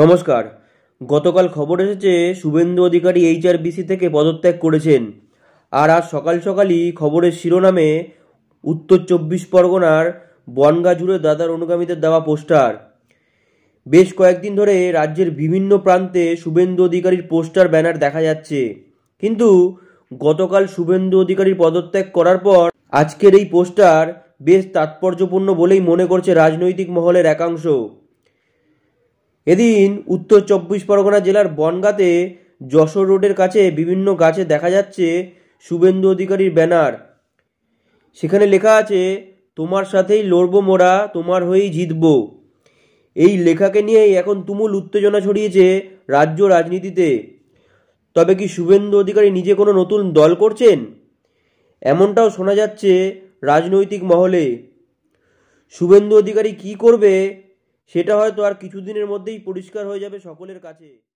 নমস্কার গতকাল খবর এসেছে শুভেন্দু অধিকারী এইচআরবিসি থেকে পদত্যাগ করেছেন আর আজ সকাল সকালই খবরের শিরোনামে উত্তর চব্বিশ পরগনার বনগা জুড়ে দাদার অনুগামীদের দেওয়া পোস্টার বেশ কয়েকদিন ধরে রাজ্যের বিভিন্ন প্রান্তে শুভেন্দু অধিকারীর পোস্টার ব্যানার দেখা যাচ্ছে কিন্তু গতকাল শুভেন্দু অধিকারীর পদত্যাগ করার পর আজকের এই পোস্টার বেশ তাৎপর্যপূর্ণ বলেই মনে করছে রাজনৈতিক মহলের একাংশ এদিন উত্তর চব্বিশ পরগনা জেলার বনগাতে যশোর রোডের কাছে বিভিন্ন গাছে দেখা যাচ্ছে শুভেন্দু অধিকারীর ব্যানার সেখানে লেখা আছে তোমার সাথেই লড়বো মোরা তোমার হয়েই জিতব এই লেখাকে নিয়েই এখন তুমুল উত্তেজনা ছড়িয়েছে রাজ্য রাজনীতিতে তবে কি শুভেন্দু অধিকারী নিজে কোনো নতুন দল করছেন এমনটাও শোনা যাচ্ছে রাজনৈতিক মহলে শুভেন্দু অধিকারী কি করবে সেটা হয়তো আর কিছুদিনের মধ্যেই পরিষ্কার হয়ে যাবে সকলের কাছে